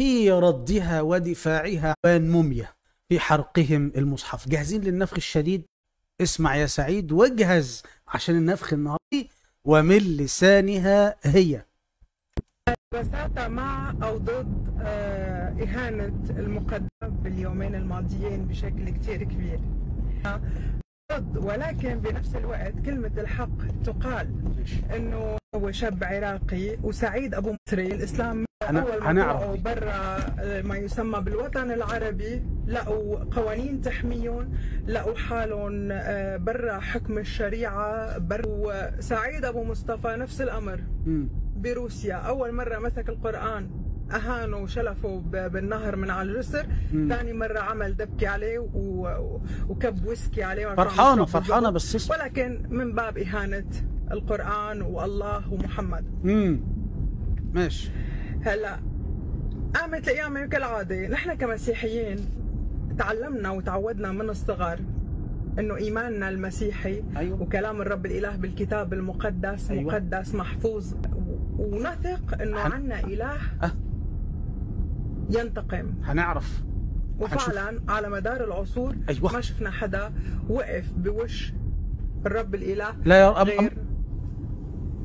في ردها ودفاعها بان مومية في حرقهم المصحف جاهزين للنفخ الشديد اسمع يا سعيد واجهز عشان النفخ النهاردي ومن لسانها هي بساطة مع أو ضد آه، إهانة المقدمة باليومين الماضيين بشكل كتير كبير ضد ولكن بنفس الوقت كلمة الحق تقال انه هو شاب عراقي وسعيد ابو مصري الاسلام اول أنا برا آه، ما يسمى بالوطن العربي لقوا قوانين تحميهم لقوا حالهم آه، برا حكم الشريعه برا وسعيد ابو مصطفى نفس الامر بروسيا اول مره مسك القران اهانوا وشلفوا بالنهر من على الجسر ثاني مره عمل دبكه عليه و... وكب ويسكي عليه فرحانه فرحانه بالصيص ولكن من باب اهانه القران والله ومحمد امم ماشي هلا قامت الايام كالعاده نحن كمسيحيين تعلمنا وتعودنا من الصغر انه ايماننا المسيحي أيوة. وكلام الرب الاله بالكتاب المقدس أيوة. مقدس محفوظ ونثق انه عندنا اله أه. ينتقم هنعرف وفعلا على مدار العصور أيوة. ما شفنا حدا وقف بوش الرب الاله لا يا رب غير أم...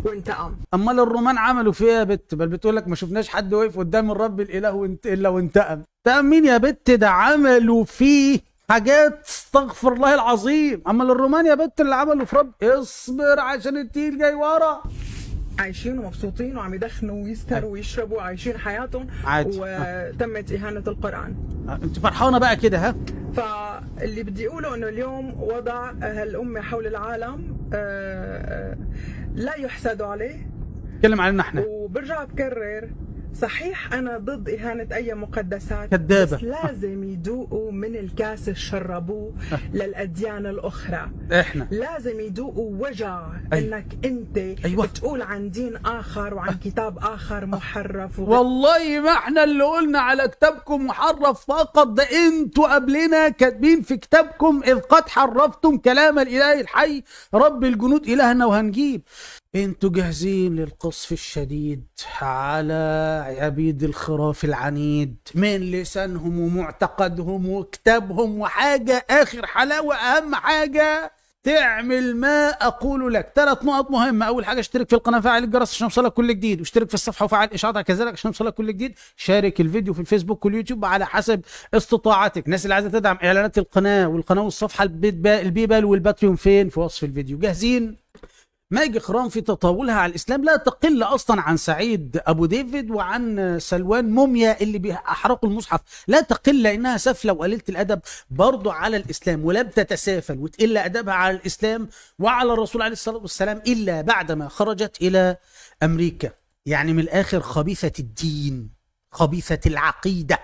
وانتقم اما الرومان عملوا فيها يا بت بل بتقول لك ما شفناش حد وقف قدام الرب الاله وانت... الا وانتقم انتقم مين يا بت ده عملوا فيه حاجات استغفر الله العظيم اما الرومان يا بت اللي عملوا في رب اصبر عشان التيل جاي ورا عايشين ومبسوطين وعم يدخنوا ويستروا ويشربوا وعايشين حياتهم عادي. وتمت اهانه القران انت فرحانه بقى كده ها فاللي بدي اقوله انه اليوم وضع هالامه حول العالم آه، آه، لا يحسد عليه تكلم علينا احنا وبرجع بكرر صحيح انا ضد اهانه اي مقدسات كدابة. بس لازم يدوقوا من الكاس اللي شربوه للاديان الاخرى احنا لازم يدوقوا وجع أي. انك انت أيوة. بتقول عن دين اخر وعن أه. كتاب اخر محرف وغ... والله ما احنا اللي قلنا على كتابكم محرف فقط ده انتوا قبلنا كاتبين في كتابكم اذ قد حرفتم كلام الاله الحي رب الجنود الهنا وهنجيب انتوا جاهزين للقصف الشديد على عبيد الخراف العنيد من لسانهم ومعتقدهم وكتابهم وحاجة آخر حلاوة أهم حاجة تعمل ما أقول لك ثلاث نقط مهمة أول حاجة اشترك في القناة فعل الجرس عشان يوصلك كل جديد واشترك في الصفحة وفعل إشعارها كذلك عشان يوصلك كل جديد شارك الفيديو في الفيسبوك واليوتيوب على حسب استطاعتك الناس اللي عايزة تدعم إعلانات القناة والقناة والصفحة البيبال والباتريون فين في وصف الفيديو جاهزين ماجي خرام في تطاولها على الاسلام لا تقل اصلا عن سعيد ابو ديفيد وعن سلوان موميا اللي احرقوا المصحف لا تقل لانها سفله وقليله الادب برضه على الاسلام ولم تتسافل وتقل ادبها على الاسلام وعلى الرسول عليه الصلاه والسلام الا بعدما خرجت الى امريكا يعني من الاخر خبيثه الدين خبيثه العقيده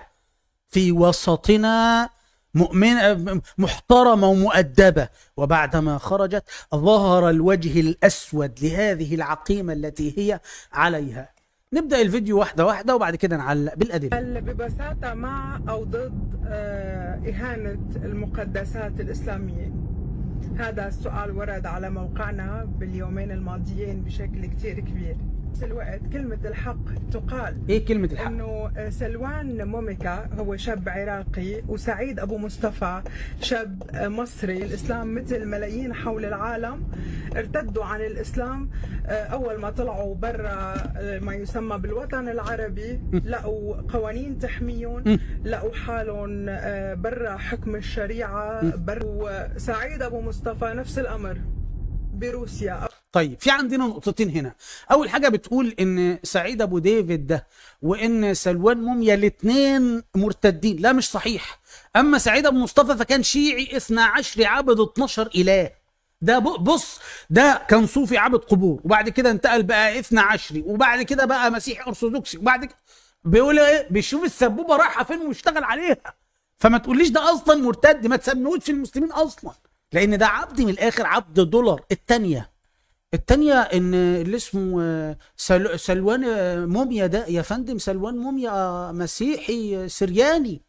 في وسطنا مؤمنة محترمة ومؤدبة وبعدما خرجت ظهر الوجه الأسود لهذه العقيمة التي هي عليها نبدأ الفيديو واحدة واحدة وبعد كده نعلق بالأدلة ببساطة مع أو ضد آه، إهانة المقدسات الإسلامية هذا السؤال ورد على موقعنا باليومين الماضيين بشكل كتير كبير نفس الوقت كلمة الحق تقال ايه كلمة الحق؟ انه سلوان موميكا هو شاب عراقي وسعيد ابو مصطفى شاب مصري الاسلام مثل ملايين حول العالم ارتدوا عن الاسلام آه، اول ما طلعوا برا آه، ما يسمى بالوطن العربي لقوا قوانين تحميهم لقوا حالهم آه، برا حكم الشريعة برا وسعيد ابو مصطفى نفس الامر بروسيا طيب في عندنا نقطتين هنا اول حاجه بتقول ان سعيد ابو ديفيد ده وان سلوان موميا الاثنين مرتدين لا مش صحيح اما سعيد ابو مصطفى فكان شيعي 12 عبد 12 اله ده بص ده كان صوفي عبد قبور وبعد كده انتقل بقى 12 وبعد كده بقى مسيحي ارثوذكسي وبعد كده بيقول ايه بيشوف السبوبه رايحه فين ويشتغل عليها فما تقوليش ده اصلا مرتد ما تسميهوش في المسلمين اصلا لان ده عبد من الاخر عبد دولار الثانيه التانية ان اللي اسمه آه، سل... سلوان آه، موميا ده يا فندم سلوان موميا آه، مسيحي سرياني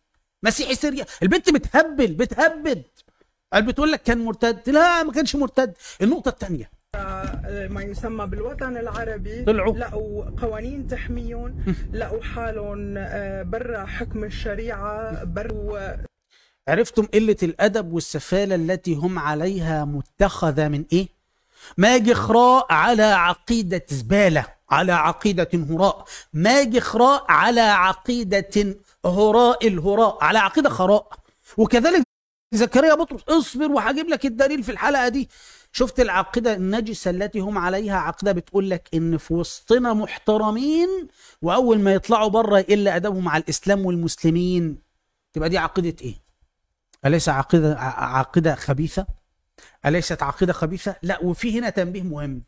مسيحي سرياني البنت بتهبل بتهبد قال بتقول لك كان مرتد لا ما كانش مرتد النقطة التانية ما يسمى بالوطن العربي طلعوا لقوا قوانين تحميهم لقوا حالهم برا حكم الشريعة برا عرفتم قلة الأدب والسفالة التي هم عليها متخذة من إيه؟ ماجي خراء على عقيدة زبالة على عقيدة هراء ماجي خراء على عقيدة هراء الهراء على عقيدة خراء وكذلك زكريا بطرس اصبر وهجيب لك الدليل في الحلقة دي شفت العقيدة النجسة التي هم عليها عقيدة بتقول لك إن في وسطنا محترمين وأول ما يطلعوا بره يقل أدبهم على الإسلام والمسلمين تبقى دي عقيدة إيه؟ أليس عقيدة عقيدة خبيثة؟ أليست عقيدة خبيثة؟ لا وفي هنا تنبيه مهم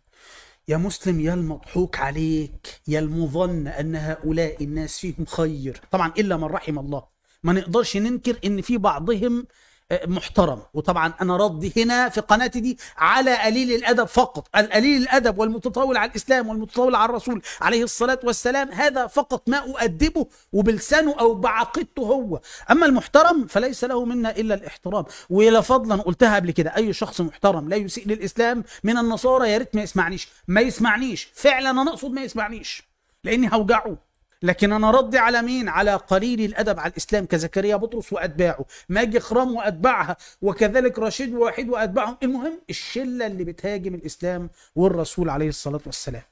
يا مسلم يا المضحوك عليك يا المظن أن هؤلاء الناس فيهم خير طبعا إلا من رحم الله ما نقدرش ننكر ان في بعضهم آه، محترم وطبعا انا ردي هنا في قناتي دي على قليل الادب فقط القليل الادب والمتطاول على الاسلام والمتطاول على الرسول عليه الصلاه والسلام هذا فقط ما اؤدبه وبلسانه او بعقيدته هو اما المحترم فليس له منا الا الاحترام ولا فضلا قلتها قبل كده اي شخص محترم لا يسيء للاسلام من النصارى يا ريت ما يسمعنيش ما يسمعنيش فعلا انا اقصد ما يسمعنيش لاني هوجعه لكن انا ردي على مين على قليل الادب على الاسلام كزكريا بطرس واتباعه ماجي خرام واتباعها وكذلك رشيد ووحيد واتباعهم المهم الشله اللي بتهاجم الاسلام والرسول عليه الصلاه والسلام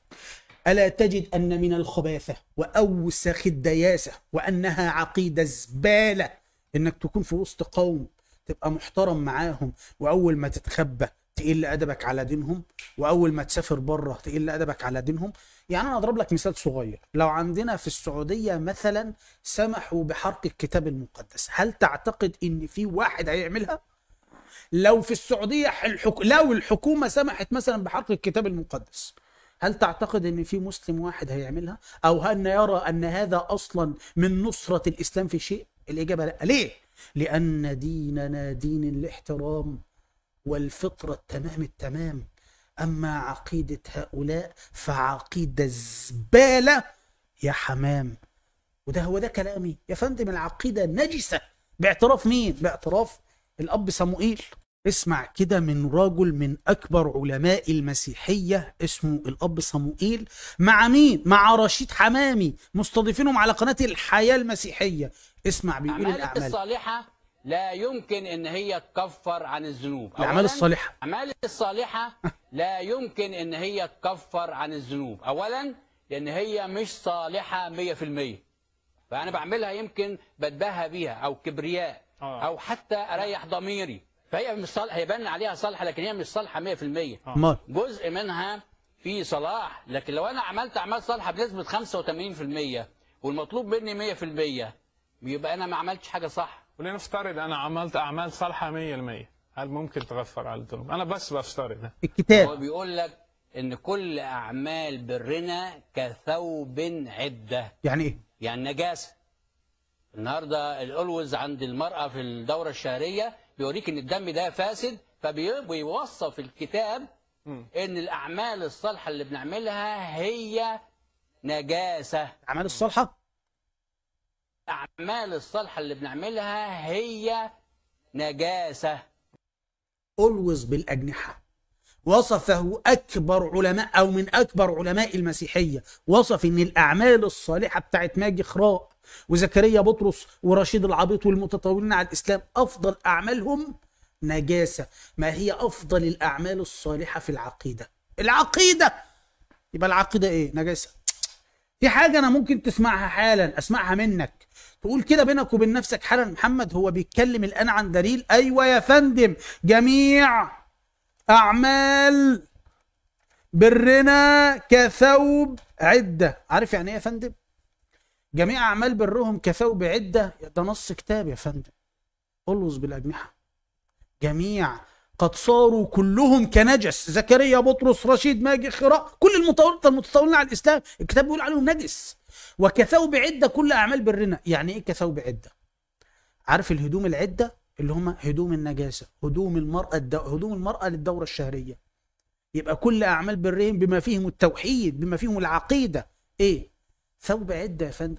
الا تجد ان من الخباثه واوسخ الدياسه وانها عقيده زباله انك تكون في وسط قوم تبقى محترم معاهم واول ما تتخبى تقل ادبك على دينهم واول ما تسافر بره تقل ادبك على دينهم يعني انا اضرب لك مثال صغير لو عندنا في السعوديه مثلا سمحوا بحرق الكتاب المقدس هل تعتقد ان في واحد هيعملها لو في السعوديه الحك... لو الحكومه سمحت مثلا بحرق الكتاب المقدس هل تعتقد ان في مسلم واحد هيعملها او ان يرى ان هذا اصلا من نصره الاسلام في شيء الاجابه لا ليه لان ديننا دين الاحترام والفطرة التمام التمام أما عقيدة هؤلاء فعقيدة زبالة يا حمام وده هو ده كلامي يا فندم العقيدة نجسة باعتراف مين؟ باعتراف الأب صموئيل اسمع كده من رجل من أكبر علماء المسيحية اسمه الأب صموئيل مع مين؟ مع رشيد حمامي مستضيفينهم على قناة الحياة المسيحية اسمع بيقول الأعمال الصالحة لا يمكن ان هي تكفر عن الذنوب الاعمال الصالحه الاعمال الصالحه لا يمكن ان هي تكفر عن الذنوب اولا لان هي مش صالحه 100% فانا بعملها يمكن بتباهى بيها او كبرياء آه. او حتى اريح ضميري فهي مش صالحه هيبان عليها صالحه لكن هي مش صالحه 100% آه. جزء منها في صلاح لكن لو انا عملت اعمال صالحه بنسبه 85% والمطلوب مني 100% يبقى انا ما عملتش حاجه صح ولنفترض انا عملت اعمال صالحه 100% هل ممكن تغفر على الذنوب؟ انا بس بفترض الكتاب هو بيقول لك ان كل اعمال برنا كثوب عده يعني ايه؟ يعني نجاسه النهارده الالوز عند المراه في الدوره الشهريه بيوريك ان الدم ده فاسد فبيوصف الكتاب ان الاعمال الصالحه اللي بنعملها هي نجاسه الاعمال الصالحه الأعمال الصالحة اللي بنعملها هي نجاسة ألوز بالأجنحة وصفه أكبر علماء أو من أكبر علماء المسيحية وصف إن الأعمال الصالحة بتاعت ماجي خراء وزكريا بطرس ورشيد العبيط والمتطاولين على الإسلام أفضل أعمالهم نجاسة ما هي أفضل الأعمال الصالحة في العقيدة العقيدة يبقى العقيدة إيه نجاسة في حاجة أنا ممكن تسمعها حالا أسمعها منك تقول كده بينك وبين نفسك حالا محمد هو بيتكلم الآن عن دليل أيوة يا فندم جميع أعمال برنا كثوب عدة عارف يعني إيه يا فندم؟ جميع أعمال برهم كثوب عدة ده نص كتاب يا فندم الوز بالأجنحة جميع قد صاروا كلهم كنجس زكريا بطرس رشيد ماجي خراء كل المتطولين على الإسلام الكتاب بيقول عليهم نجس وكثوا بعده كل اعمال برنا يعني ايه كثوا بعده عارف الهدوم العده اللي هم هدوم النجاسه هدوم المراه الدو... هدوم المراه للدوره الشهريه يبقى كل اعمال برهم بما فيهم التوحيد بما فيهم العقيده ايه ثوب عده يا فندم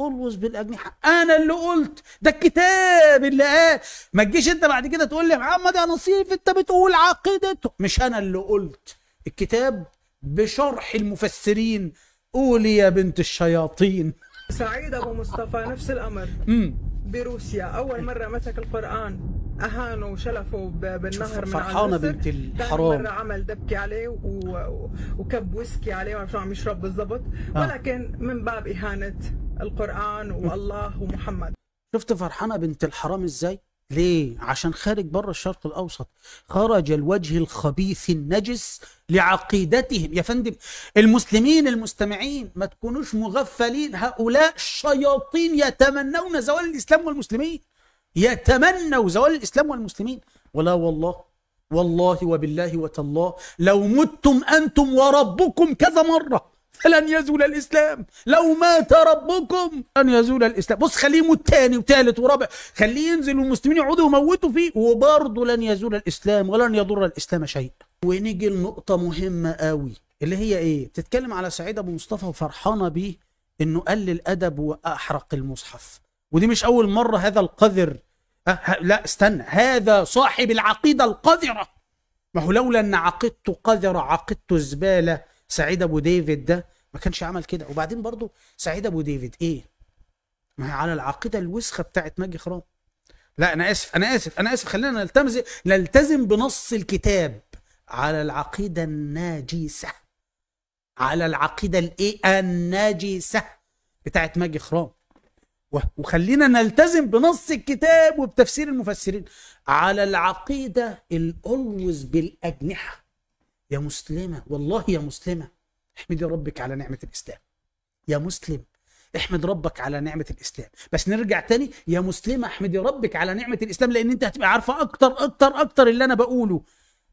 الوز بالاجنحه انا اللي قلت ده الكتاب اللي قال ما تجيش انت بعد كده تقول لي يا محمد يا نصيف انت بتقول عقيدته مش انا اللي قلت الكتاب بشرح المفسرين قولي يا بنت الشياطين سعيد ابو مصطفى نفس الامر امم بروسيا اول مره مسك القران اهانه وشلفه بالنهر من فرحانه بنت الحرام مره عمل دبكه عليه و... وكب ويسكي عليه ما شو عم يشرب بالضبط آه. ولكن من باب اهانه القران والله ومحمد شفت فرحانه بنت الحرام ازاي ليه عشان خارج بره الشرق الاوسط خرج الوجه الخبيث النجس لعقيدتهم يا فندم المسلمين المستمعين ما تكونوش مغفلين هؤلاء الشياطين يتمنون زوال الإسلام والمسلمين يتمنوا زوال الإسلام والمسلمين ولا والله والله وبالله وتالله لو متم أنتم وربكم كذا مرة فلن يزول الاسلام لو مات ربكم لن يزول الاسلام بص خليه يموت تاني وتالت ورابع خليه ينزل والمسلمين يقعدوا يموتوا فيه وبرضه لن يزول الاسلام ولن يضر الاسلام شيء ونيجي لنقطه مهمه قوي اللي هي ايه بتتكلم على سعيد ابو مصطفى وفرحانه بيه انه قل الادب واحرق المصحف ودي مش اول مره هذا القذر أه لا استنى هذا صاحب العقيده القذره ما هو لولا ان عقيدته قذره عقيدته زباله سعيد ابو ديفيد ده ما كانش عمل كده وبعدين برضه سعيد ابو ديفيد ايه ما هي على العقيده الوسخه بتاعت ماجي خرام لا انا اسف انا اسف انا اسف خلينا نلتزم نلتزم بنص الكتاب على العقيده الناجسه على العقيده الايه الناجسه بتاعت ماجي خرام وخلينا نلتزم بنص الكتاب وبتفسير المفسرين على العقيده الالوز بالاجنحه يا مسلمة والله يا مسلمة احمدي ربك على نعمة الإسلام يا مسلم احمد ربك على نعمة الإسلام بس نرجع تاني يا مسلمة احمدي ربك على نعمة الإسلام لأن أنت هتبقى عارفة أكتر أكتر أكتر اللي أنا بقوله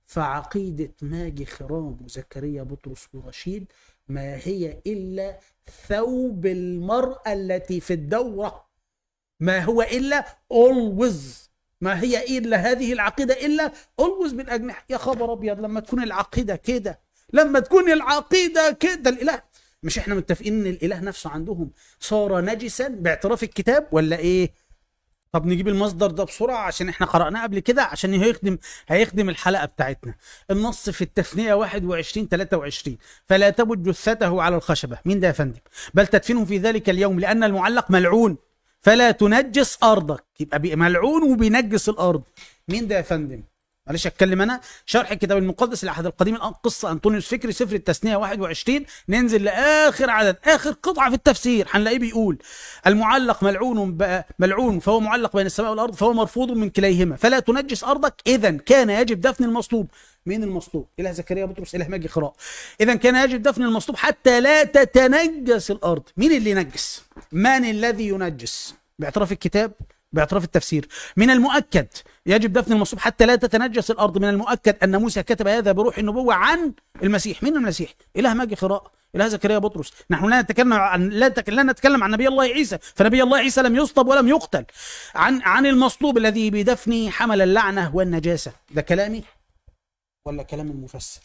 فعقيدة ماجي خرام وزكريا بطرس ورشيد ما هي إلا ثوب المرأة التي في الدورة ما هو إلا always ما هي إيه الا هذه العقيده الا الوز اجنحه يا خبر ابيض لما تكون العقيده كده لما تكون العقيده كده الاله مش احنا متفقين ان الاله نفسه عندهم صار نجسا باعتراف الكتاب ولا ايه طب نجيب المصدر ده بسرعه عشان احنا قرأناه قبل كده عشان هيخدم هيخدم الحلقه بتاعتنا النص في التثنيه 21 23 فلا تبت جثته على الخشبه مين ده يا فندم بل تدفنه في ذلك اليوم لان المعلق ملعون فلا تنجس ارضك يبقى ملعون وبينجس الارض مين ده يا فندم معلش اتكلم انا شرح الكتاب المقدس الاحد القديم قصه انطونيوس فكري سفر التثنيه 21 ننزل لاخر عدد اخر قطعه في التفسير هنلاقيه بيقول المعلق ملعون ملعون فهو معلق بين السماء والارض فهو مرفوض من كليهما فلا تنجس ارضك اذا كان يجب دفن المصلوب مين المصلوب اله زكريا بطرس اله ماجي خراء اذا كان يجب دفن المصلوب حتى لا تتنجس الارض مين اللي ينجس من الذي ينجس باعتراف الكتاب باعتراف التفسير من المؤكد يجب دفن المصلوب حتى لا تتنجس الارض من المؤكد ان موسى كتب هذا بروح النبوه عن المسيح من المسيح اله ماجي خراء اله زكريا بطرس نحن لا نتكلم عن لا, لا نتكلم عن نبي الله عيسى فنبي الله عيسى لم يصطب ولم يقتل عن عن المصلوب الذي بدفنه حمل اللعنه والنجاسه ده كلامي ولا كلام المفسر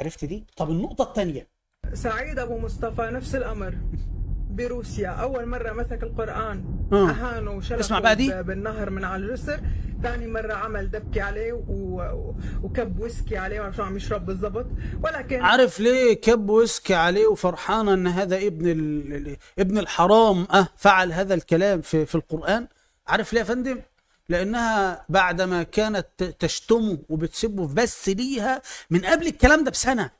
عرفت دي طب النقطه الثانيه سعيد ابو مصطفى نفس الامر بروسيا اول مره مسك القران آه. اهانه وشرب بالنهر من على الجسر ثاني مرة عمل دبكة عليه و... وكب ويسكي عليه ما شو عم يشرب بالضبط ولكن عارف ليه كب ويسكي عليه وفرحانة ان هذا ابن ال... ابن الحرام أه فعل هذا الكلام في في القرآن عارف ليه يا فندم؟ لانها بعدما كانت تشتمه وبتسبه بس ليها من قبل الكلام ده بسنه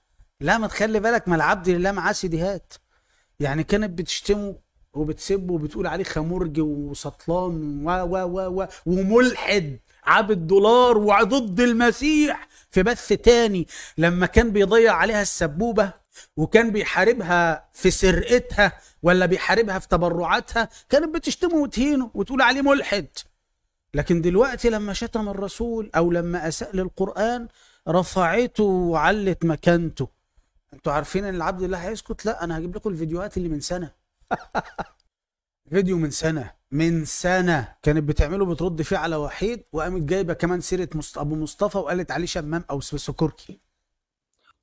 لا ما تخلي بالك ما العبد لله معاه سيديهات يعني كانت بتشتمه وبتسبه وبتقول عليه خمرج وسطلان و و و و وملحد عابد دولار وضد المسيح في بث تاني لما كان بيضيع عليها السبوبه وكان بيحاربها في سرقتها ولا بيحاربها في تبرعاتها كانت بتشتمه وتهينه وتقول عليه ملحد لكن دلوقتي لما شتم الرسول او لما اساء للقران رفعته وعلت مكانته انتوا عارفين ان العبد الله هيسكت لا انا هجيب لكم الفيديوهات اللي من سنه فيديو من سنه من سنه كانت بتعمله بترد فيه على وحيد وقامت جايبه كمان سيره مصط... ابو مصطفى وقالت عليه شمام او سكركي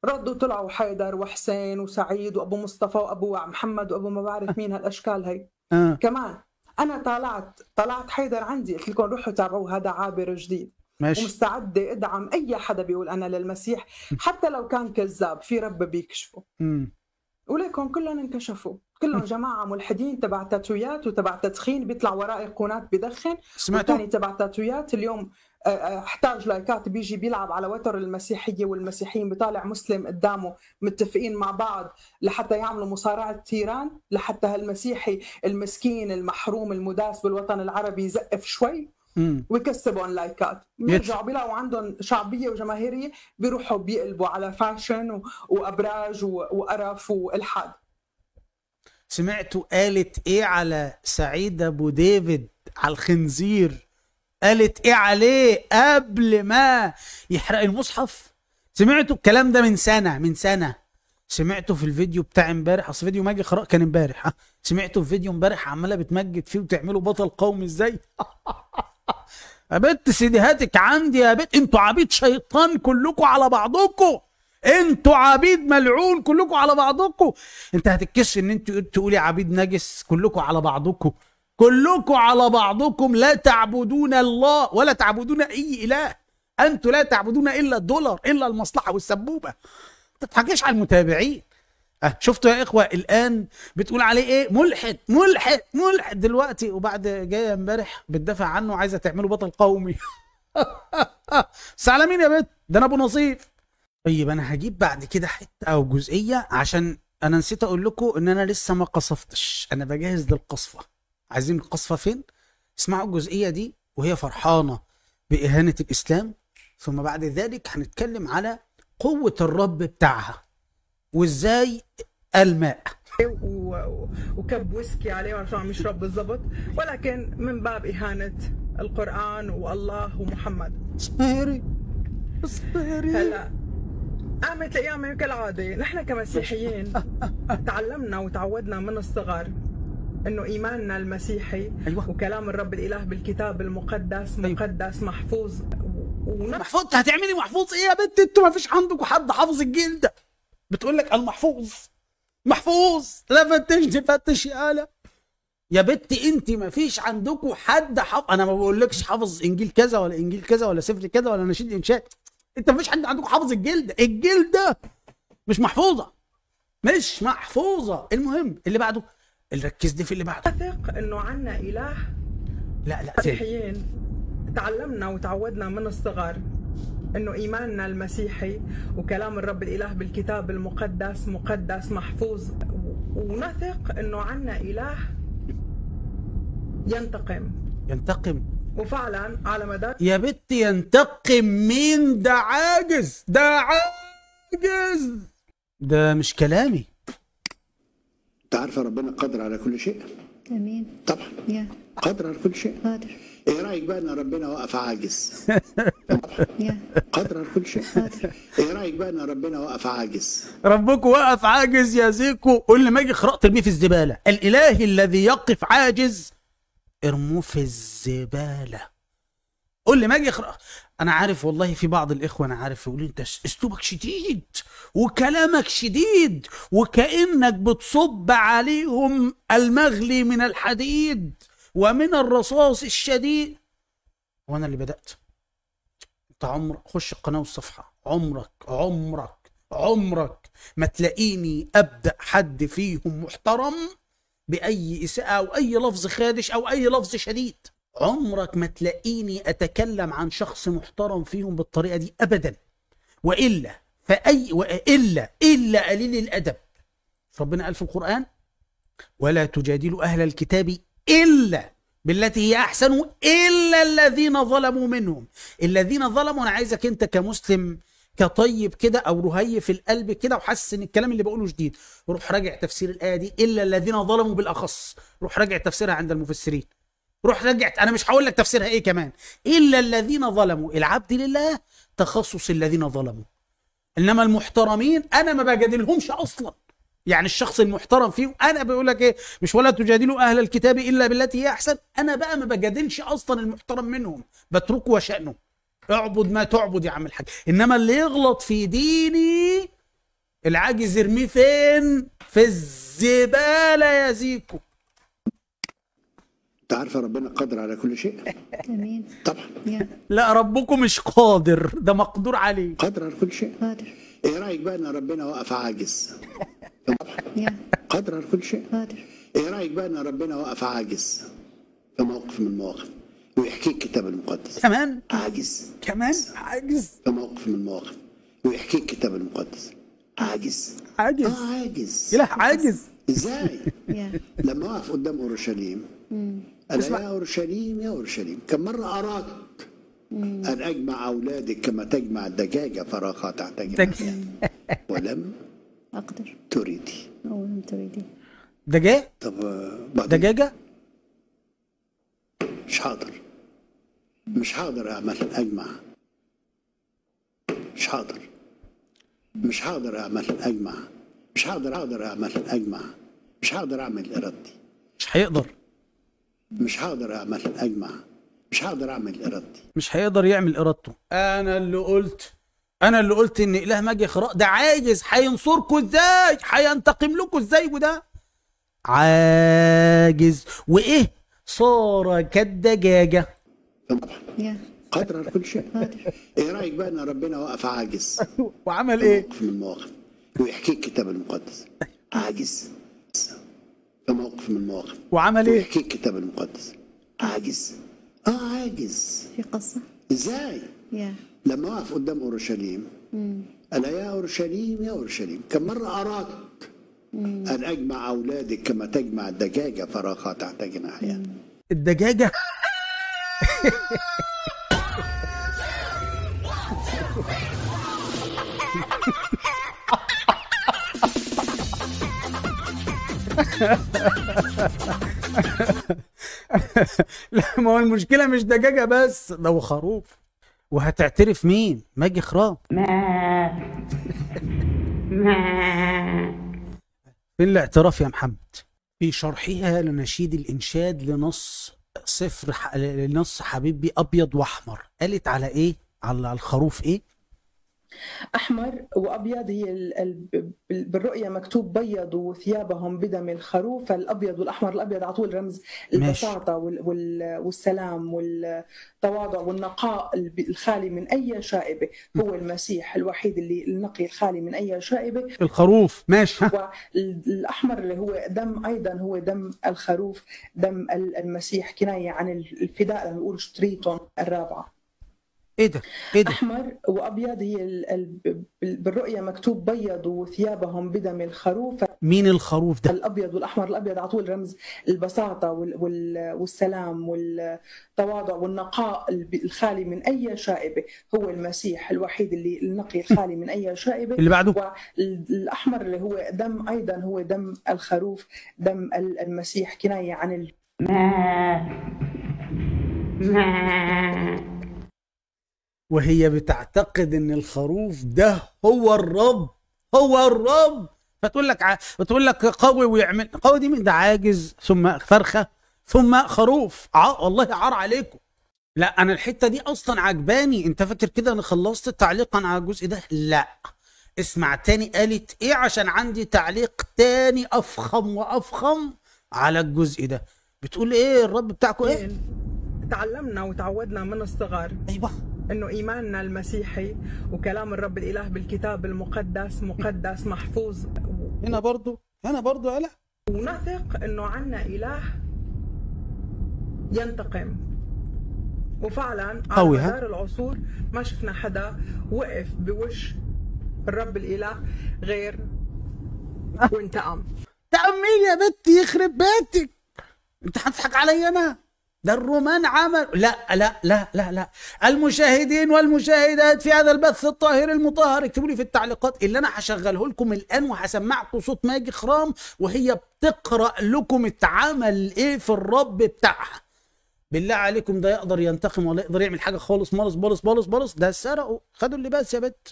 ردوا طلعوا حيدر وحسين وسعيد وابو مصطفى وابو محمد وابو ما بعرف مين هالاشكال هي آه. كمان انا طلعت طلعت حيدر عندي قلت لكم روحوا تابعوا هذا عابر جديد ماشي ومستعده ادعم اي حدا بيقول انا للمسيح حتى لو كان كذاب في رب بيكشفه مم. كلهم انكشفوا كلهم جماعه ملحدين تبع تاتويات وتبع تدخين بيطلع وراه ايقونات بدخن سمعتوا تبع تاتويات اليوم آه، آه، احتاج لايكات بيجي بيلعب على وتر المسيحيه والمسيحيين بيطالع مسلم قدامه متفقين مع بعض لحتى يعملوا مصارعه تيران لحتى هالمسيحي المسكين المحروم المداس بالوطن العربي يزقف شوي ويكسبوا لايكات بيرجعوا بيلاقوا عندهم شعبيه وجماهيريه بيروحوا بيقلبوا على فاشن و... وابراج و... وقرف والحاد سمعتوا قالت ايه على سعيد ابو ديفيد على الخنزير قالت ايه عليه قبل ما يحرق المصحف سمعتوا الكلام ده من سنه من سنه سمعته في الفيديو بتاع امبارح اصل فيديو ماجي خراء كان امبارح سمعته في فيديو امبارح عماله بتمجد فيه وتعمله بطل قومي ازاي يا بنت هاتك عندي يا بنت انتوا عبيد شيطان كلكم على بعضكم انتوا عبيد ملعون كلكم على بعضكم انت هتتكسف ان انت تقولي عبيد نجس كلكم على بعضكم كلكم على بعضكم لا تعبدون الله ولا تعبدون اي اله انتوا لا تعبدون الا الدولار الا المصلحه والسبوبه ما تضحكيش على المتابعين أه شفتوا يا اخوه الان بتقول عليه ايه ملحد ملحد ملحد دلوقتي وبعد جايه امبارح بتدافع عنه عايزه تعمله بطل قومي بس على مين يا بنت ده انا ابو نصيف طيب انا هجيب بعد كده حته او جزئيه عشان انا نسيت اقول لكم ان انا لسه ما قصفتش انا بجهز للقصفه عايزين القصفه فين اسمعوا الجزئيه دي وهي فرحانه باهانه الاسلام ثم بعد ذلك هنتكلم على قوه الرب بتاعها وازاي الماء وكب ويسكي عليه وعشان عم يشرب بالضبط ولكن من باب إهانة القرآن والله ومحمد اصبري اصبري هلا قامت الأيام كالعادة نحن كمسيحيين تعلمنا وتعودنا من الصغر انه ايماننا المسيحي أيوة. وكلام الرب الاله بالكتاب المقدس أيوة. مقدس أيوة. محفوظ ونحن... محفوظ هتعملي محفوظ ايه يا بنت انتوا ما فيش عندكم حد حافظ الجيل ده بتقول لك المحفوظ محفوظ لا فتش دي فتش يا آلة يا بت انت ما فيش عندكم حد حافظ انا ما بقولكش حافظ انجيل كذا ولا انجيل كذا ولا سفر كذا ولا نشيد انشاء انت ما فيش حد عندكم حافظ الجلد الجلد ده مش محفوظه مش محفوظه المهم اللي بعده اللي ركز دي في اللي بعده اثق انه عنا اله لا لا فتحيين تعلمنا وتعودنا من الصغر انه ايماننا المسيحي وكلام الرب الاله بالكتاب المقدس مقدس محفوظ ونثق انه عنا اله ينتقم ينتقم وفعلا على مدار يا بت ينتقم مين ده عاجز ده عاجز ده مش كلامي انت عارفه ربنا قادر على كل شيء امين طبعا يا قادر على كل شيء قادر ايه رايك بقى ان ربنا وقف عاجز قدر كل شيء ايه رايك بقى ان ربنا وقف عاجز ربكم وقف عاجز يا زيكو قول لي ما اجي اخرق ترميه في الزباله الاله الذي يقف عاجز ارموه في الزباله قول لي ما اجي اخرق انا عارف والله في بعض الاخوه انا عارف يقول انت اسلوبك شديد وكلامك شديد وكانك بتصب عليهم المغلي من الحديد ومن الرصاص الشديد وانا اللي بدات انت عمرك خش القناه والصفحه عمرك عمرك عمرك ما تلاقيني ابدا حد فيهم محترم باي اساءه او اي لفظ خادش او اي لفظ شديد عمرك ما تلاقيني اتكلم عن شخص محترم فيهم بالطريقه دي ابدا والا فاي والا الا قليل الادب ربنا قال في القران ولا تجادلوا اهل الكتاب إلا بالتي هي أحسن إلا الذين ظلموا منهم الذين ظلموا أنا عايزك أنت كمسلم كطيب كده او رهيف القلب كده وحاسس ان الكلام اللي بقوله جديد روح راجع تفسير الايه دي الا الذين ظلموا بالاخص روح راجع تفسيرها عند المفسرين روح راجع انا مش هقول لك تفسيرها ايه كمان الا الذين ظلموا العبد لله تخصص الذين ظلموا انما المحترمين انا ما بجادلهمش اصلا يعني الشخص المحترم فيه انا بقول لك ايه مش ولا تجادلوا اهل الكتاب الا بالتي هي احسن انا بقى ما بجادلش اصلا المحترم منهم بتركه وشانه اعبد ما تعبد يا عم الحاج انما اللي يغلط في ديني العاجز ارميه فين في الزباله يا زيكو انت عارفه ربنا قادر على كل شيء امين طبعا لا ربكم مش قادر ده مقدور عليه قادر على كل شيء قادر ايه رايك بقى ان ربنا وقف عاجز قادر على كل شيء قادر ايه رايك بقى ان ربنا وقف عاجز في موقف من المواقف ويحكي الكتاب المقدس كمان عاجز كمان عاجز في موقف من المواقف ويحكي الكتاب المقدس عاجز عاجز اه عاجز لا عاجز ازاي لما وقف قدام اورشليم قال يا اورشليم يا اورشليم كم مره اراك أن أجمع أولادك كما تجمع الدجاجة فراخها تحت جناحها ولم أقدر تريدي ولم تريدي دجاج؟ طب آه، بعدين. دجاجة؟ مش حاضر مش حاضر أعمل أجمع مش حاضر مش حاضر أعمل أجمع مش حاضر أقدر أعمل أجمع مش حاضر أعمل إرادتي مش هيقدر مش حاضر أعمل أجمع مش هقدر اعمل ارادتي مش هيقدر يعمل ارادته انا اللي قلت انا اللي قلت ان اله ماجي خراء ده عاجز هينصركم ازاي هينتقم لكم ازاي وده عاجز وايه صار كالدجاجه طبعا قادر على كل شيء ايه رايك بقى ان ربنا وقف عاجز وعمل ايه في المواقف ويحكي الكتاب المقدس عاجز في موقف من المواقف وعمل ايه ويحكي الكتاب المقدس عاجز اه عاجز في قصه ازاي؟ yeah. لما وقف قدام اورشليم mm. قال يا اورشليم يا اورشليم كم مره اردت ان اجمع اولادك كما تجمع الدجاجه فراخها تحت جناحها mm. الدجاجه Ha ha ha. لا ما هو المشكله مش دجاجه بس ده خروف وهتعترف مين ماجي خراب فين الاعتراف يا محمد في شرحها لنشيد الانشاد لنص صفر ح... لنص حبيبي ابيض واحمر قالت على ايه على الخروف ايه احمر وابيض هي بالرؤيه مكتوب بيضوا ثيابهم بدم الخروف فالابيض والاحمر الابيض على طول رمز البساطه والسلام والتواضع والنقاء الخالي من اي شائبه هو المسيح الوحيد اللي النقي الخالي من اي شائبه الخروف ماشي والاحمر اللي هو دم ايضا هو دم الخروف دم المسيح كنايه عن الفداء لما نقول شتريتون الرابعه ايه ده؟ ايه ده؟ احمر وابيض هي ال... ال... بالرؤيه مكتوب بيض وثيابهم بدم الخروف مين الخروف ده؟ الابيض والاحمر الابيض على طول رمز البساطه وال... وال... والسلام والتواضع والنقاء الخالي من اي شائبه هو المسيح الوحيد اللي النقي الخالي من اي شائبه اللي بعده والاحمر اللي هو دم ايضا هو دم الخروف دم المسيح كنايه عن ال... وهي بتعتقد ان الخروف ده هو الرب هو الرب فتقول لك ع... بتقول لك قوي ويعمل قوي دي من ده عاجز ثم فرخه ثم خروف ع... والله عار عليكم لا انا الحته دي اصلا عجباني انت فاكر كده انا خلصت تعليقا على الجزء إيه ده لا اسمع تاني قالت ايه عشان عندي تعليق تاني افخم وافخم على الجزء ده بتقول ايه الرب بتاعكم ايه تعلمنا وتعودنا من الصغر ايوه انه ايماننا المسيحي وكلام الرب الاله بالكتاب المقدس مقدس محفوظ هنا برضو هنا برضو قلق ونثق انه عنا اله ينتقم وفعلا على مدار العصور ما شفنا حدا وقف بوش الرب الاله غير وانتقم تأمين يا بنتي يخرب بيتك انت هتضحك عليا انا ده الرومان عمل لا لا لا لا لا المشاهدين والمشاهدات في هذا البث الطاهر المطهر اكتبوا لي في التعليقات اللي انا هشغله لكم الان وهسمعكم صوت ماجي خرام وهي بتقرا لكم اتعمل ايه في الرب بتاعها بالله عليكم ده يقدر ينتقم ولا يقدر يعمل حاجه خالص مالص بالص بالص بالص ده سرقوا خدوا اللباس يا بت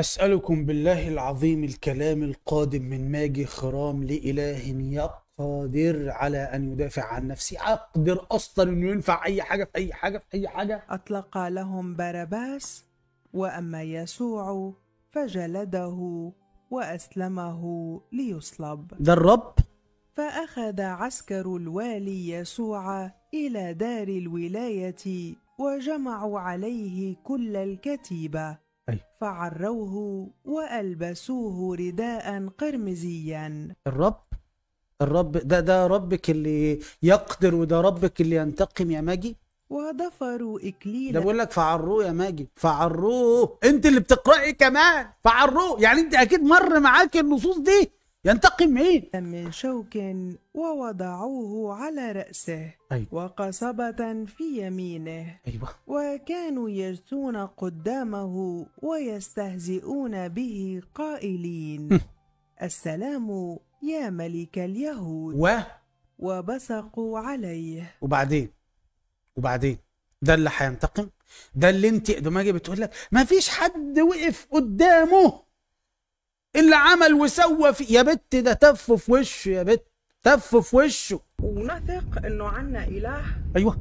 اسالكم بالله العظيم الكلام القادم من ماجي خرام لاله يق قادر على ان يدافع عن نفسي اقدر اصلا انه ينفع اي حاجه في اي حاجه في اي حاجه اطلق لهم باراباس واما يسوع فجلده واسلمه ليصلب ده الرب فاخذ عسكر الوالي يسوع الى دار الولايه وجمعوا عليه كل الكتيبه أي. فعروه والبسوه رداء قرمزيا الرب الرب ده ده ربك اللي يقدر وده ربك اللي ينتقم يا ماجي وضفروا إكليلا ده بيقول لك فعروه يا ماجي فعروه انت اللي بتقرأي كمان فعروه يعني انت اكيد مر معاك النصوص دي ينتقم مين من شوك ووضعوه على رأسه أيوة. وقصبة في يمينه أيوة. وكانوا يجثون قدامه ويستهزئون به قائلين السلام يا ملك اليهود و وبصقوا عليه وبعدين وبعدين ده اللي هينتقم ده اللي انت دماغي بتقول لك ما فيش حد وقف قدامه اللي عمل وسوى في يا بت ده تف في وشه يا بت تف في وشه ونثق انه عنا اله ايوه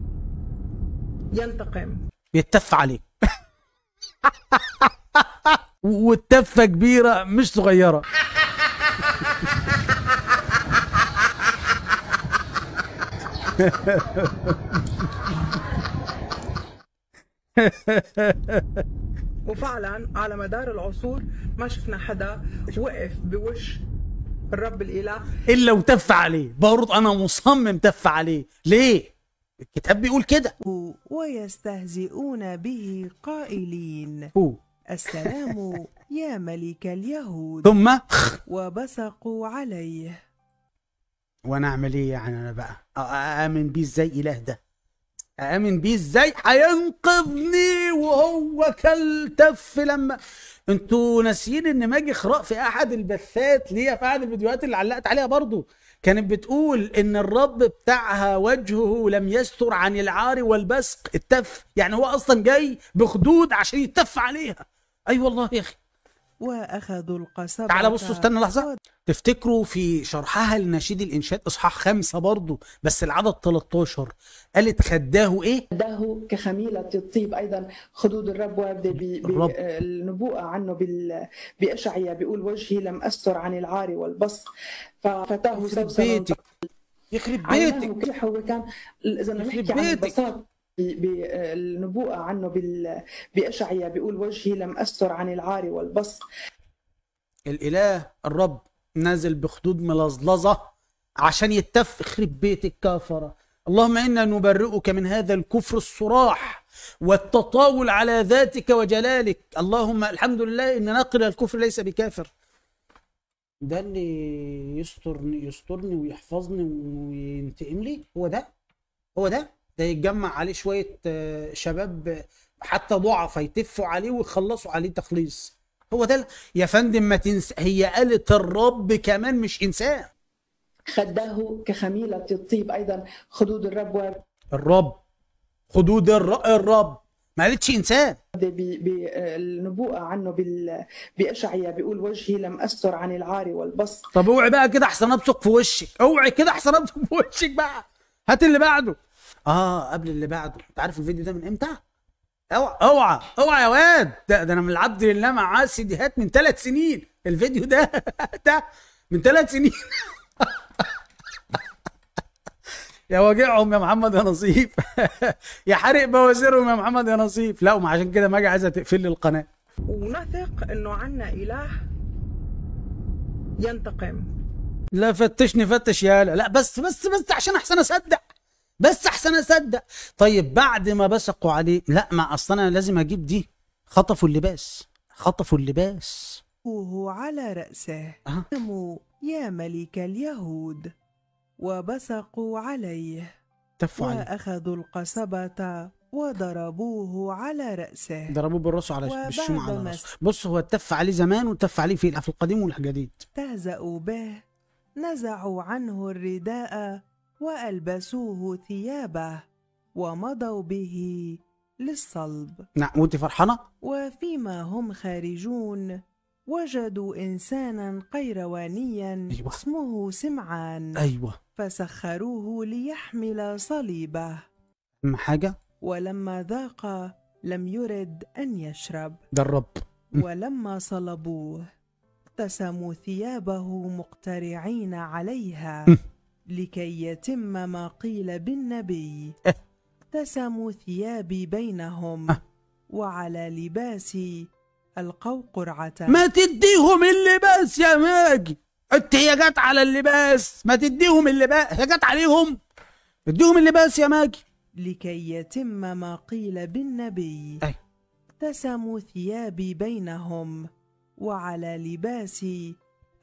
ينتقم يتف عليه والتفه كبيره مش صغيره وفعلا على مدار العصور ما شفنا حدا وقف بوش الرب الاله الا وتف عليه بارود انا مصمم تف عليه ليه الكتاب بيقول كده ويستهزئون به قائلين السلام يا ملك اليهود ثم وبصقوا عليه وانا اعمل ايه يعني انا بقى اامن بيه ازاي اله ده اامن بيه ازاي هينقذني وهو كالتف لما انتوا ناسيين ان ماجي خراء في احد البثات ليها في احد الفيديوهات اللي علقت عليها برضو كانت بتقول ان الرب بتاعها وجهه لم يستر عن العار والبسق التف يعني هو اصلا جاي بخدود عشان يتف عليها اي أيوة والله يا اخي واخذوا القسم تعال بصوا استنى لحظه تفتكروا في شرحها لنشيد الإنشاد إصحاح خمسة برضه بس العدد 13 قالت خداه إيه؟ خداه كخميلة الطيب أيضا خدود الرب وردة بالنبوءة آه، عنه بإشعيا بيقول وجهي لم أستر عن العار والبصق ففتاه سبسل يخرب بيتك هو كان إذا نحكي عن البساطة بالنبوءة عنه بإشعيا بيقول وجهي لم أستر عن العار والبصق الإله الرب نازل بخدود ملظلظه عشان يتف خرب بيت الكافره اللهم انا نبرئك من هذا الكفر الصراح والتطاول على ذاتك وجلالك اللهم الحمد لله ان ناقل الكفر ليس بكافر ده اللي يسترني يسترني ويحفظني وينتقم لي هو ده هو ده ده يتجمع عليه شويه آه، شباب حتى ضعف يتفوا عليه ويخلصوا عليه تخليص هو ده يا فندم ما تنسى هي قالت الرب كمان مش انسان خده كخميلة الطيب أيضا خدود الرب و... الرب خدود الرب ما قالتش إنسان بالنبوءة عنه بال... بإشعيا بيقول وجهي لم أستر عن العار والبسط طب اوعي بقى كده أحسن أبصق في وشك اوعي كده أحسن أبصق في وشك بقى هات اللي بعده آه قبل اللي بعده أنت عارف الفيديو ده من إمتى؟ اوعى اوعى اوعى يا واد ده, ده انا من العبد لله معاه سيديهات من ثلاث سنين الفيديو ده ده من ثلاث سنين يا واجعهم يا محمد يا نصيف يا حارق بوازيرهم يا محمد يا نصيف لا وما عشان كده ما اجي عايزه تقفل لي القناه ونثق انه عنا اله ينتقم لا فتشني فتش يا لا بس بس بس عشان احسن اصدق بس احسن اصدق طيب بعد ما بصقوا عليه لا ما اصلا انا لازم اجيب دي خطفوا اللباس خطفوا اللباس على رأسه آه. يا ملك اليهود وبصقوا عليه تفوا عليه وأخذوا القصبة وضربوه على رأسه ضربوه بالرأس على بالشوم على رأسه بص هو اتف عليه زمان واتف عليه في القديم والجديد تهزأوا به نزعوا عنه الرداء والبسوه ثيابه ومضوا به للصلب نعم وانت فرحانه وفيما هم خارجون وجدوا انسانا قيروانيا أيوة. اسمه سمعان ايوه فسخروه ليحمل صليبه اهم حاجه ولما ذاق لم يرد ان يشرب جرب ولما صلبوه اقتسموا ثيابه مقترعين عليها لكي يتم ما قيل بالنبي إه. تسموا ثيابي بينهم أه. وعلى لباسي ألقوا قرعة ما تديهم اللباس يا ماجي انت هي جت على اللباس ما تديهم اللباس هي جت عليهم اديهم اللباس يا ماجي لكي يتم ما قيل بالنبي أي. تسموا ثيابي بينهم وعلى لباسي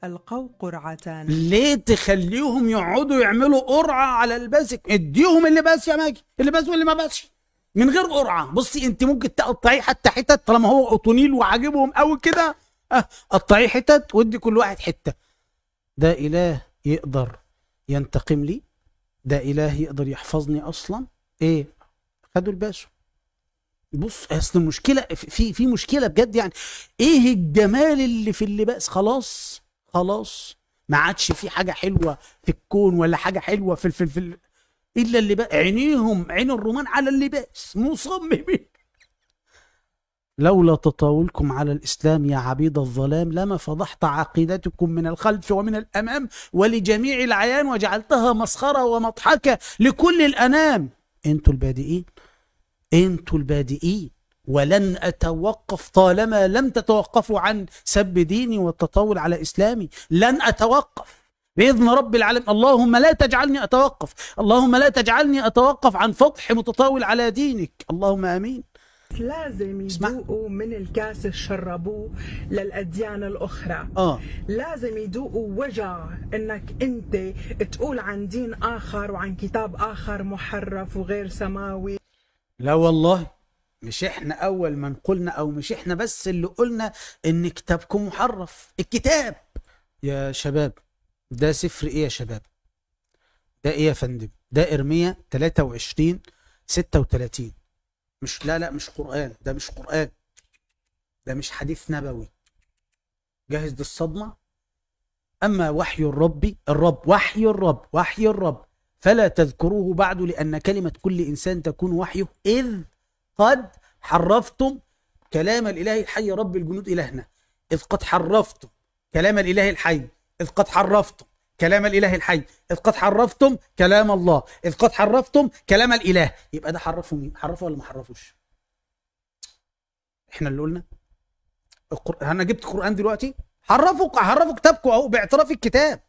ألقوا قرعتان ليه تخليهم يقعدوا يعملوا قرعة على الباسك اديهم اللي باس يا ماجي اللي باس واللي ما باسش من غير قرعة بصي انت ممكن تقطعيه حتى حتت طالما هو قطنيل وعاجبهم قوي كده اه قطعيه حتت وادي كل واحد حتة ده إله يقدر ينتقم لي ده إله يقدر يحفظني أصلا ايه خدوا الباسو بص اصل المشكله في في مشكله بجد يعني ايه الجمال اللي في اللباس خلاص خلاص ما عادش في حاجه حلوه في الكون ولا حاجه حلوه في في, في الا اللي بقى عينيهم عين الرومان على اللباس مصممين لولا تطاولكم على الاسلام يا عبيد الظلام لما فضحت عقيدتكم من الخلف ومن الامام ولجميع العيان وجعلتها مسخره ومضحكه لكل الانام انتوا البادئين انتوا البادئين ولن أتوقف طالما لم تتوقفوا عن سب ديني والتطاول على إسلامي لن أتوقف بإذن رب العالمين اللهم لا تجعلني أتوقف اللهم لا تجعلني أتوقف عن فضح متطاول على دينك اللهم أمين لازم يدوقوا من الكاس اللي شربوه للاديان الاخرى آه. لازم يدوقوا وجع انك انت تقول عن دين اخر وعن كتاب اخر محرف وغير سماوي لا والله مش احنا اول من قلنا او مش احنا بس اللي قلنا ان كتابكم محرف الكتاب يا شباب ده سفر ايه يا شباب ده ايه يا فندم ده ارميه 23 36 مش لا لا مش قران ده مش قران ده مش حديث نبوي جاهز للصدمه اما وحي الرب الرب وحي الرب وحي الرب فلا تذكروه بعد لان كلمه كل انسان تكون وحيه اذ قد حرفتم كلام الإله الحي رب الجنود إلهنا إذ قد حرفتم كلام الإله الحي إذ قد حرفتم كلام الإله الحي إذ قد حرفتم كلام الله إذ قد حرفتم كلام الإله يبقى ده حرفه مين حرفه ولا ما حرفوش إحنا اللي قلنا القر... أنا جبت القرآن دلوقتي حرفوا حرفوا كتابكم أهو باعتراف الكتاب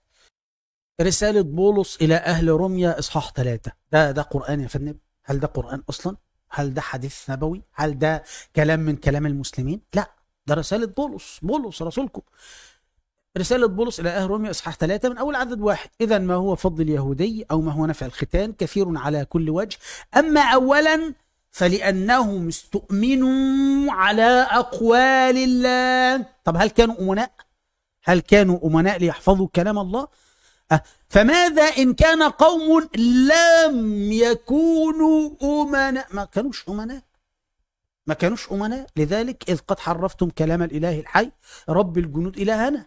رسالة بولس إلى أهل روميا إصحاح ثلاثة ده ده قرآن يا فندم هل ده قرآن أصلا هل ده حديث نبوي هل ده كلام من كلام المسلمين لا ده رسالة بولس بولس رسولكم رسالة بولس إلى أهل روميا إصحاح ثلاثة من أول عدد واحد إذا ما هو فضل اليهودي أو ما هو نفع الختان كثير على كل وجه أما أولا فلأنهم استؤمنوا على أقوال الله طب هل كانوا أمناء؟ هل كانوا أمناء ليحفظوا كلام الله؟ آه، فماذا إن كان قوم لم يكونوا أمناء ما كانوش أمناء ما كانوش أمناء لذلك إذ قد حرفتم كلام الإله الحي رب الجنود إلهنا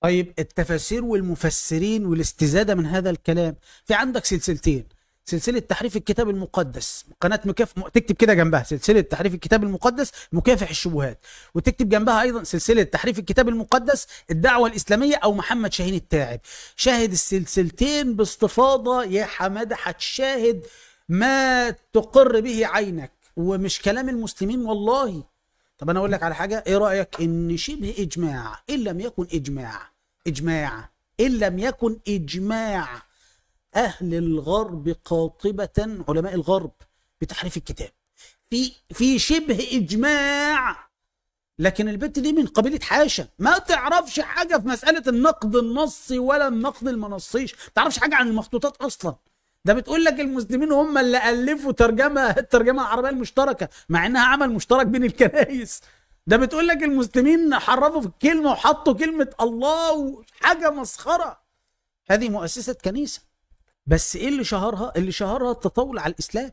طيب التفاسير والمفسرين والاستزادة من هذا الكلام في عندك سلسلتين سلسله تحريف الكتاب المقدس قناه مكافح تكتب كده جنبها سلسله تحريف الكتاب المقدس مكافح الشبهات وتكتب جنبها ايضا سلسله تحريف الكتاب المقدس الدعوه الاسلاميه او محمد شاهين التاعب شاهد السلسلتين باستفاضه يا حماده هتشاهد ما تقر به عينك ومش كلام المسلمين والله طب انا اقول لك على حاجه ايه رايك ان شبه اجماع ان لم يكن اجماع اجماع ان لم يكن اجماع اهل الغرب قاطبه علماء الغرب بتحريف الكتاب في في شبه اجماع لكن البت دي من قبيله حاشا ما تعرفش حاجه في مساله النقد النصي ولا النقد المنصيش ما تعرفش حاجه عن المخطوطات اصلا ده بتقول لك المسلمين هم اللي الفوا ترجمه الترجمه العربيه المشتركه مع انها عمل مشترك بين الكنائس ده بتقول لك المسلمين حرفوا في الكلمه وحطوا كلمه الله وحاجه مسخره هذه مؤسسه كنيسه بس ايه اللي شهرها اللي شهرها التطاول على الاسلام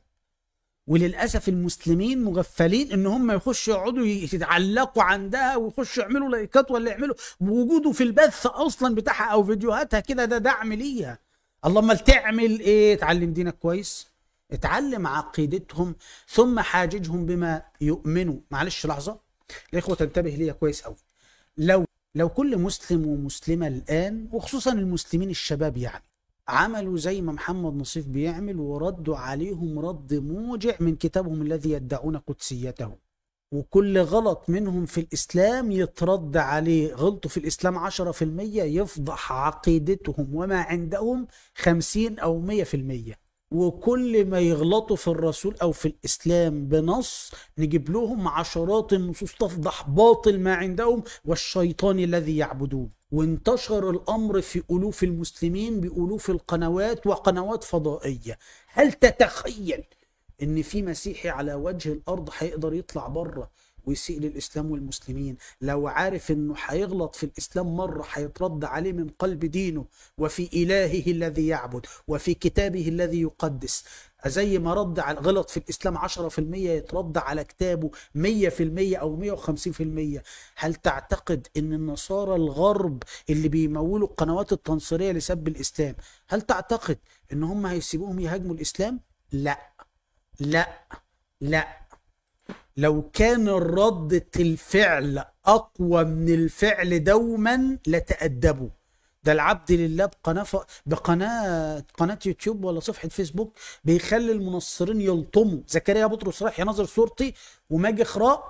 وللاسف المسلمين مغفلين ان هم يخشوا يقعدوا يتعلقوا عندها ويخشوا يعملوا لايكات ولا يعملوا وجوده في البث اصلا بتاعها او فيديوهاتها كده ده دعم ليها اللهم تعمل ايه تعلم دينك كويس اتعلم عقيدتهم ثم حاججهم بما يؤمنوا معلش لحظه الاخوه تنتبه ليا كويس قوي لو لو كل مسلم ومسلمه الان وخصوصا المسلمين الشباب يعني عملوا زي ما محمد نصيف بيعمل وردوا عليهم رد موجع من كتابهم الذي يدعون قدسيته وكل غلط منهم في الإسلام يترد عليه غلطوا في الإسلام 10% يفضح عقيدتهم وما عندهم 50 أو 100% وكل ما يغلطوا في الرسول او في الاسلام بنص نجيب لهم عشرات النصوص تفضح باطل ما عندهم والشيطان الذي يعبدون وانتشر الامر في الوف المسلمين بالوف القنوات وقنوات فضائيه هل تتخيل ان في مسيحي على وجه الارض هيقدر يطلع بره ويسيء للإسلام والمسلمين لو عارف أنه هيغلط في الإسلام مرة هيترد عليه من قلب دينه وفي إلهه الذي يعبد وفي كتابه الذي يقدس زي ما رد على غلط في الإسلام 10% يترد على كتابه 100% أو 150% هل تعتقد أن النصارى الغرب اللي بيمولوا القنوات التنصيرية لسب الإسلام هل تعتقد أن هم هيسيبوهم يهاجموا الإسلام؟ لا لا لا لو كان الرد الفعل اقوى من الفعل دوما لتادبوا ده العبد لله بقناه ف... بقناه قناه يوتيوب ولا صفحه فيسبوك بيخلي المنصرين يلطموا زكريا بطرس رايح ينظر صورتي وماجي خراء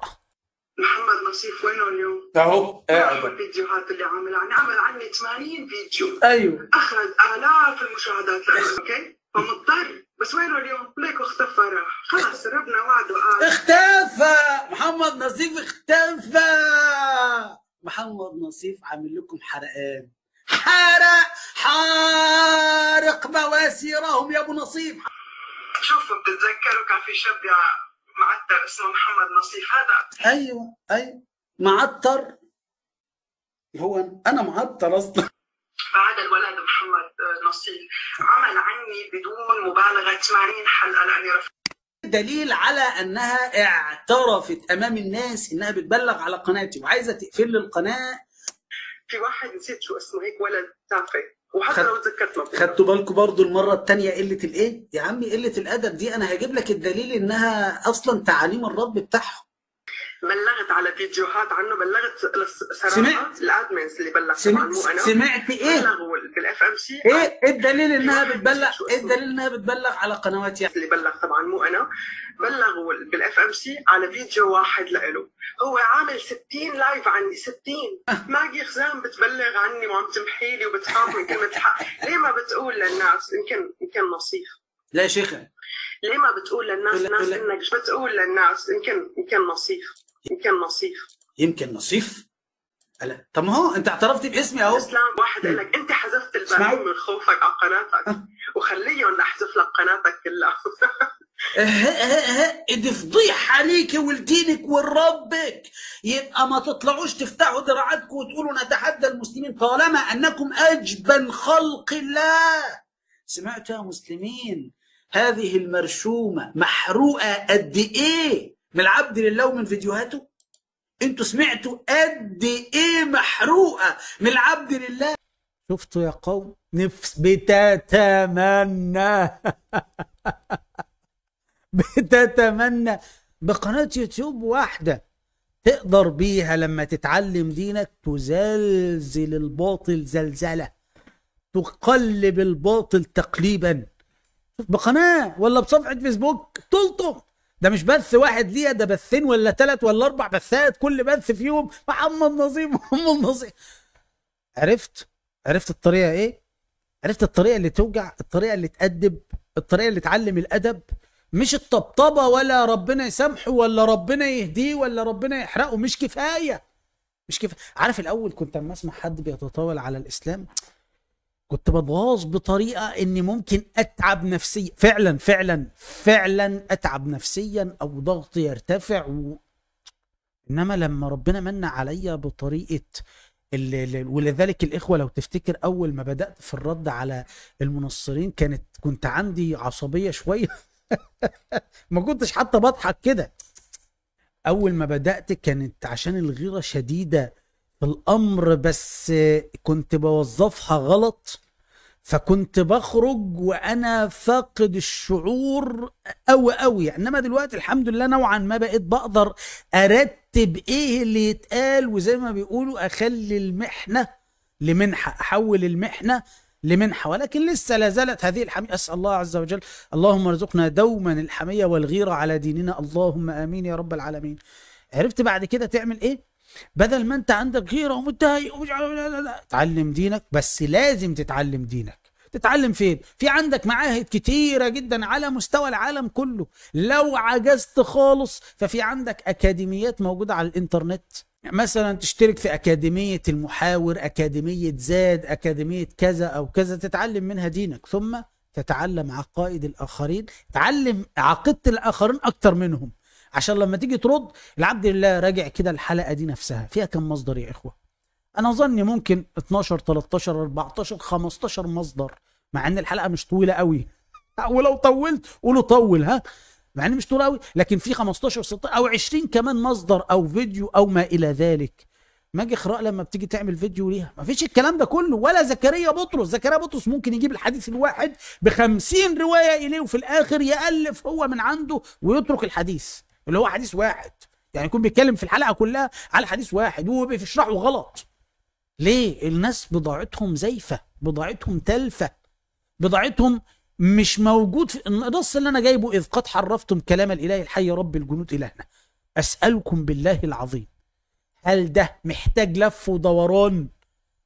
محمد نصيف وينه اليوم؟ اهو قاعد الفيديوهات اللي عاملها يعني عمل عني 80 فيديو ايوه اخذ الاف المشاهدات اوكي فمضطر بس وينه اليوم؟ ليكو اختفى راح خلاص ربنا وعده قال آه. اختفى محمد نصيف اختفى محمد نصيف عامل لكم حرقان حارق حارق بواسيرهم يا ابو نصيف شوفوا بتتذكروا كان في شاب معتر اسمه محمد نصيف هذا ايوه ايوه معتر هو انا معتر اصلا بعد الولد محمد النصيب عمل عني بدون مبالغه 80 حلقه لاني رفضت دليل على انها اعترفت امام الناس انها بتبلغ على قناتي وعايزه تقفل لي القناه في واحد نسيت شو اسمه هيك ولد تافه وحتى لو تذكرت له خدتوا بالكم برضه المره الثانيه قله الايه؟ يا عمي قله الادب دي انا هجيب لك الدليل انها اصلا تعاليم الرب بتاعهم بلغت على فيديوهات عنه بلغت سمعت الادمنز اللي بلغت سمعت مو انا سمعت ايه بلغوا بالاف ام إيه؟ سي ايه الدليل انها بتبلغ ايه الدليل انها بتبلغ على قنوات يعني اللي بلغ طبعا مو انا بلغوا بالاف ام سي على فيديو واحد لإله هو عامل 60 لايف عني 60 ماجي خزام بتبلغ عني وعم تمحي لي وبتخاف من كلمه حق ليه ما بتقول للناس يمكن يمكن نصيحه لا شيخة ليه ما بتقول للناس الناس انك بتقول للناس يمكن يمكن نصيحه يمكن نصيف يمكن نصيف ألا طب ما هو انت اعترفتي باسمي اهو اسلام واحد قال لك انت حذفت البنات من خوفك على قناتك أه. وخليهم احذف لك قناتك كلها دي أه، أه، فضيح عليك ولدينك وربك يبقى ما تطلعوش تفتحوا دراعاتكم وتقولوا نتحدى المسلمين طالما انكم اجبن خلق الله سمعتوا يا مسلمين هذه المرشومه محروقه قد ايه من العبد لله ومن فيديوهاته انتوا سمعتوا قد ايه محروقه من العبد لله شفتوا يا قوم نفس بتتمنى بتتمنى بقناة يوتيوب واحدة تقدر بيها لما تتعلم دينك تزلزل الباطل زلزلة تقلب الباطل تقليبا بقناة ولا بصفحة فيسبوك تلطم ده مش بث واحد ليها ده بثين ولا ثلاث ولا اربع بثات كل بث فيهم محمد نظيم محمد نظيم عرفت عرفت الطريقه ايه عرفت الطريقه اللي توجع الطريقه اللي تأدب الطريقه اللي تعلم الادب مش الطبطبه ولا ربنا يسامحه ولا ربنا يهديه ولا ربنا يحرقه مش كفايه مش كفايه عارف الاول كنت اما اسمع حد بيتطاول على الاسلام كنت بتغاظ بطريقه اني ممكن اتعب نفسيا فعلا فعلا فعلا اتعب نفسيا او ضغطي يرتفع و... انما لما ربنا من عليا بطريقه اللي... ولذلك الاخوه لو تفتكر اول ما بدات في الرد على المنصرين كانت كنت عندي عصبيه شويه ما كنتش حتى بضحك كده اول ما بدات كانت عشان الغيره شديده في الامر بس كنت بوظفها غلط فكنت بخرج وانا فاقد الشعور قوي قوي انما دلوقتي الحمد لله نوعا ما بقيت بقدر ارتب ايه اللي يتقال وزي ما بيقولوا اخلي المحنه لمنحه احول المحنه لمنحه ولكن لسه لا زالت هذه الحميه اسال الله عز وجل اللهم ارزقنا دوما الحميه والغيره على ديننا اللهم امين يا رب العالمين عرفت بعد كده تعمل ايه بدل ما انت عندك غيره ومتضايق ومش لا لا لا تعلم دينك بس لازم تتعلم دينك تتعلم فين في عندك معاهد كتيرة جدا على مستوى العالم كله لو عجزت خالص ففي عندك أكاديميات موجودة على الإنترنت مثلا تشترك في أكاديمية المحاور أكاديمية زاد أكاديمية كذا أو كذا تتعلم منها دينك ثم تتعلم عقائد الآخرين تعلم عقيدة الآخرين أكتر منهم عشان لما تيجي ترد العبد لله راجع كده الحلقه دي نفسها فيها كم مصدر يا اخوه انا ظني ممكن 12 13 14 15 مصدر مع ان الحلقه مش طويله قوي ولو طولت قولوا طول ها مع ان مش طويله قوي لكن في 15 16 او 20 كمان مصدر او فيديو او ما الى ذلك ماجي اقرا لما بتيجي تعمل فيديو ليها ما فيش الكلام ده كله ولا زكريا بطرس زكريا بطرس ممكن يجيب الحديث الواحد ب 50 روايه اليه وفي الاخر يالف هو من عنده ويترك الحديث اللي هو حديث واحد يعني يكون بيتكلم في الحلقه كلها على حديث واحد وهو بيشرحه غلط ليه الناس بضاعتهم زيفه بضاعتهم تلفه بضاعتهم مش موجود في النص اللي انا جايبه اذ قد حرفتم كلام الاله الحي رب الجنود الهنا اسالكم بالله العظيم هل ده محتاج لف ودوران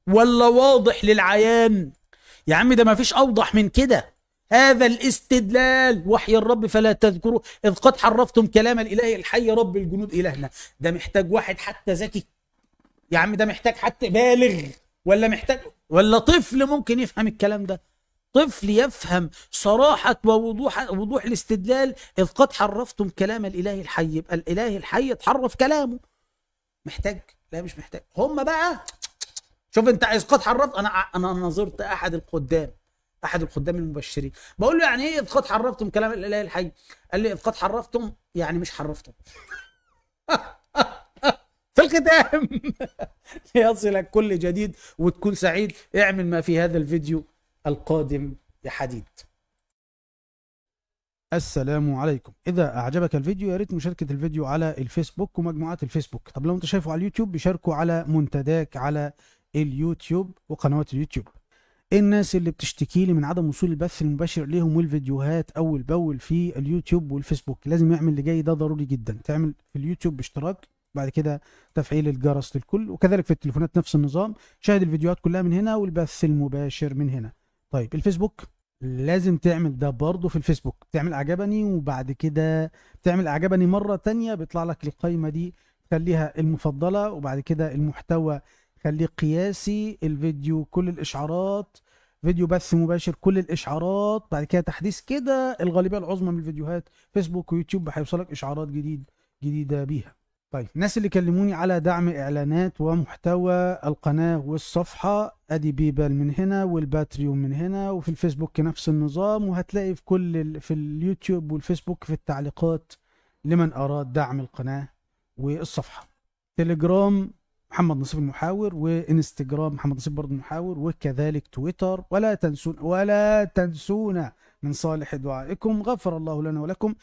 ولا واضح للعيان يا عم ده ما فيش اوضح من كده هذا الاستدلال وحي الرب فلا تذكروا إذ قد حرفتم كلام الإله الحي رب الجنود إلهنا ده محتاج واحد حتى ذكي يا عم ده محتاج حتى بالغ ولا محتاج ولا طفل ممكن يفهم الكلام ده طفل يفهم صراحة ووضوح وضوح الاستدلال إذ قد حرفتم كلام الإله الحي يبقى الإله الحي اتحرف كلامه محتاج لا مش محتاج هم بقى شوف انت إذ قد حرفت أنا أنا نظرت أحد القدام احد الخدام المبشرين بقول له يعني ايه اذ قد حرفتم كلام الاله الحي قال لي اذ قد حرفتم يعني مش حرفتم في الختام ليصلك كل جديد وتكون سعيد اعمل ما في هذا الفيديو القادم يا حديد السلام عليكم اذا اعجبك الفيديو يا ريت مشاركه الفيديو على الفيسبوك ومجموعات الفيسبوك طب لو انت شايفه على اليوتيوب بشاركه على منتداك على اليوتيوب وقنوات اليوتيوب الناس اللي بتشتكي لي من عدم وصول البث المباشر ليهم والفيديوهات اول باول في اليوتيوب والفيسبوك لازم يعمل اللي جاي ده ضروري جدا تعمل في اليوتيوب اشتراك بعد كده تفعيل الجرس للكل وكذلك في التليفونات نفس النظام شاهد الفيديوهات كلها من هنا والبث المباشر من هنا طيب الفيسبوك لازم تعمل ده برضه في الفيسبوك تعمل اعجبني وبعد كده تعمل اعجبني مره تانية بيطلع لك القائمه دي خليها المفضله وبعد كده المحتوى خليه قياسي الفيديو كل الاشعارات فيديو بث مباشر كل الاشعارات بعد كده تحديث كده الغالبيه العظمى من الفيديوهات فيسبوك ويوتيوب هيوصلك اشعارات جديد جديده بيها طيب الناس اللي كلموني على دعم اعلانات ومحتوى القناه والصفحه ادي بيبال من هنا والباتريون من هنا وفي الفيسبوك نفس النظام وهتلاقي في كل ال... في اليوتيوب والفيسبوك في التعليقات لمن اراد دعم القناه والصفحه تليجرام محمد نصيب المحاور وانستجرام محمد نصيب برضه المحاور وكذلك تويتر ولا تنسون ولا تنسونا من صالح دعائكم غفر الله لنا ولكم